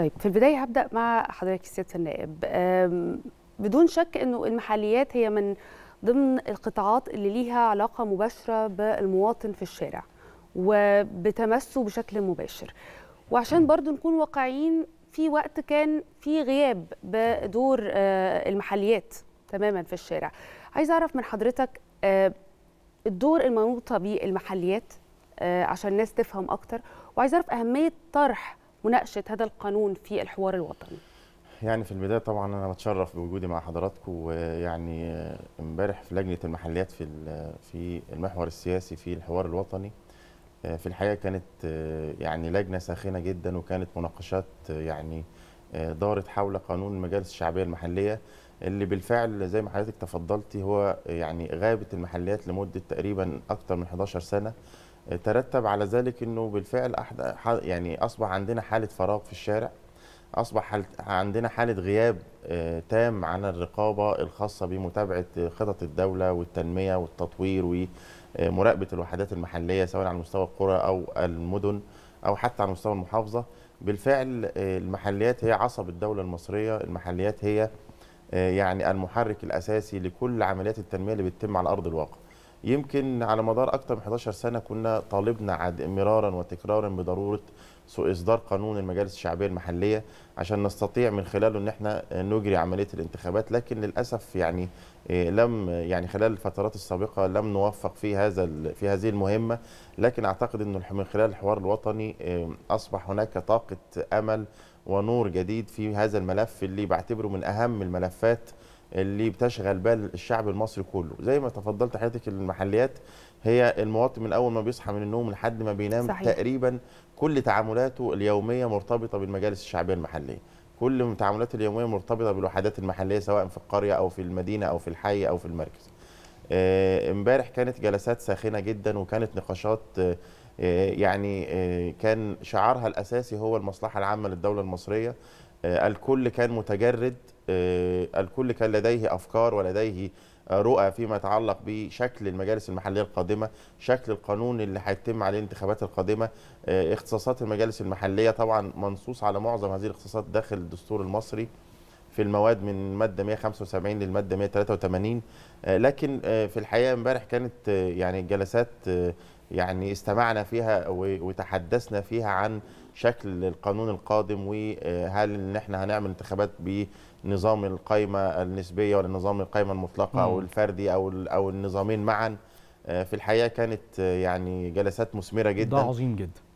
طيب في البدايه هبدا مع حضرتك سياده النائب بدون شك انه المحليات هي من ضمن القطاعات اللي ليها علاقه مباشره بالمواطن في الشارع وبتمسه بشكل مباشر وعشان برضو نكون واقعيين في وقت كان في غياب بدور آه، المحليات تماما في الشارع عايز اعرف من حضرتك آه، الدور المنوطه بالمحليات آه، عشان الناس تفهم اكتر وعايز اعرف اهميه طرح مناقشه هذا القانون في الحوار الوطني؟ يعني في البدايه طبعا انا بتشرف بوجودي مع حضراتكم ويعني امبارح في لجنه المحليات في في المحور السياسي في الحوار الوطني آه، في الحقيقه كانت آه، يعني لجنه ساخنه جدا وكانت مناقشات آه، يعني دارت حول قانون المجالس الشعبيه المحليه اللي بالفعل زي ما حضرتك تفضلتي هو يعني غابت المحليات لمده تقريبا اكثر من 11 سنه ترتب على ذلك انه بالفعل أحد يعني اصبح عندنا حاله فراغ في الشارع اصبح عندنا حاله غياب آه، تام عن الرقابه الخاصه بمتابعه خطط الدوله والتنميه والتطوير ومراقبه آه، الوحدات المحليه سواء على مستوى القرى او المدن او حتى على مستوى المحافظه بالفعل آه، المحليات هي عصب الدوله المصريه المحليات هي يعني المحرك الاساسي لكل عمليات التنميه اللي بتتم على ارض الواقع يمكن على مدار أكثر من 11 سنة كنا طالبنا عد مرارا وتكرارا بضرورة إصدار قانون المجالس الشعبية المحلية عشان نستطيع من خلاله ان احنا نجري عمليه الانتخابات لكن للاسف يعني آه، لم يعني خلال الفترات السابقه لم نوفق في هذا في هذه المهمه لكن اعتقد انه من خلال الحوار الوطني آه، اصبح هناك طاقه امل ونور جديد في هذا الملف اللي بعتبره من اهم الملفات اللي بتشغل بال الشعب المصري كله زي ما تفضلت حضرتك المحليات هي المواطن من اول ما بيصحى من النوم لحد ما بينام صحيح. تقريبا كل تعاملاته اليوميه مرتبطه بالمجالس الشعبيه المحليه كل تعاملاته اليوميه مرتبطه بالوحدات المحليه سواء في القريه او في المدينه او في الحي او في المركز آه، امبارح كانت جلسات ساخنه جدا وكانت نقاشات آه، آه، يعني كان شعارها الاساسي هو المصلحه العامه للدوله المصريه الكل كان متجرد آه، الكل كان لديه أفكار ولديه آه، رؤى فيما يتعلق بشكل المجالس المحليه القادمه، شكل القانون اللي هيتم عليه الانتخابات القادمه، آه، اختصاصات المجالس المحليه طبعا منصوص على معظم هذه الاختصاصات داخل الدستور المصري في المواد من الماده 175 للماده 183 لكن في الحقيقه امبارح كانت يعني جلسات يعني استمعنا فيها وتحدثنا فيها عن شكل القانون القادم وهل ان احنا هنعمل انتخابات بنظام القائمه النسبيه ولا نظام القائمه المطلقه او الفردي او او النظامين معا آه، في الحقيقه كانت آه، يعني جلسات مثمره جدا ده عظيم جدا